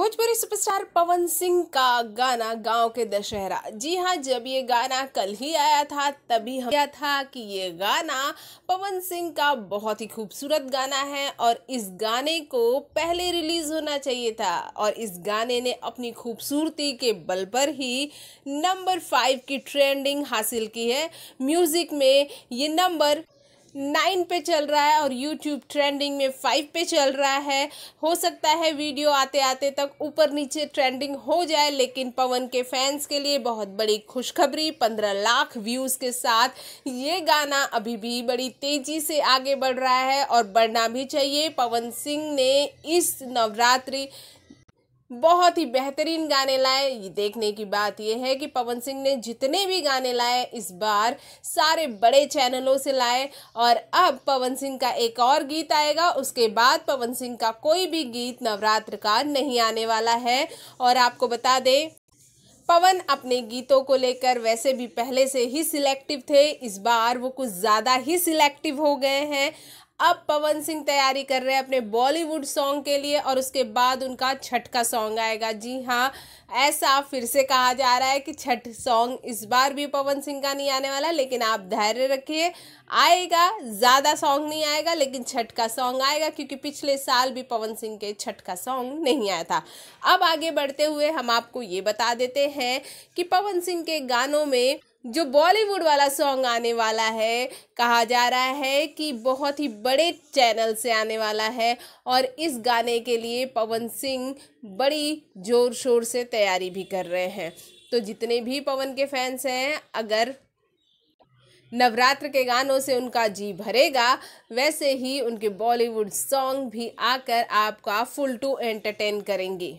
Bhojpuri superstar पवन सिंह का गाना गांव के दशहरा जी हाँ जब ये गाना कल ही आया था तभी हम क्या था कि ये गाना पवन सिंह का बहुत ही खूबसूरत गाना है और इस गाने को पहले रिलीज होना चाहिए था और इस गाने ने अपनी खूबसूरती के बल पर ही नंबर फाइव की ट्रेंडिंग हासिल की है म्यूजिक में ये नंबर नाइन पे चल रहा है और यूट्यूब ट्रेंडिंग में फाइव पे चल रहा है हो सकता है वीडियो आते आते तक ऊपर नीचे ट्रेंडिंग हो जाए लेकिन पवन के फैंस के लिए बहुत बड़ी खुशखबरी पंद्रह लाख व्यूज़ के साथ ये गाना अभी भी बड़ी तेज़ी से आगे बढ़ रहा है और बढ़ना भी चाहिए पवन सिंह ने इस नवरात्रि बहुत ही बेहतरीन गाने लाए देखने की बात यह है कि पवन सिंह ने जितने भी गाने लाए इस बार सारे बड़े चैनलों से लाए और अब पवन सिंह का एक और गीत आएगा उसके बाद पवन सिंह का कोई भी गीत नवरात्र का नहीं आने वाला है और आपको बता दें पवन अपने गीतों को लेकर वैसे भी पहले से ही सिलेक्टिव थे इस बार वो कुछ ज़्यादा ही सिलेक्टिव हो गए हैं अब पवन सिंह तैयारी कर रहे हैं अपने बॉलीवुड सॉन्ग के लिए और उसके बाद उनका छठ का सॉन्ग आएगा जी हाँ ऐसा फिर से कहा जा रहा है कि छठ सॉन्ग इस बार भी पवन सिंह का नहीं आने वाला लेकिन आप धैर्य रखिए आएगा ज़्यादा सॉन्ग नहीं आएगा लेकिन छठ का सॉन्ग आएगा क्योंकि पिछले साल भी पवन सिंह के छठ का सॉन्ग नहीं आया था अब आगे बढ़ते हुए हम आपको ये बता देते हैं कि पवन सिंह के गानों में जो बॉलीवुड वाला सॉन्ग आने वाला है कहा जा रहा है कि बहुत ही बड़े चैनल से आने वाला है और इस गाने के लिए पवन सिंह बड़ी ज़ोर शोर से तैयारी भी कर रहे हैं तो जितने भी पवन के फैंस हैं अगर नवरात्र के गानों से उनका जी भरेगा वैसे ही उनके बॉलीवुड सॉन्ग भी आकर आपका फुल टू एंटरटेन करेंगे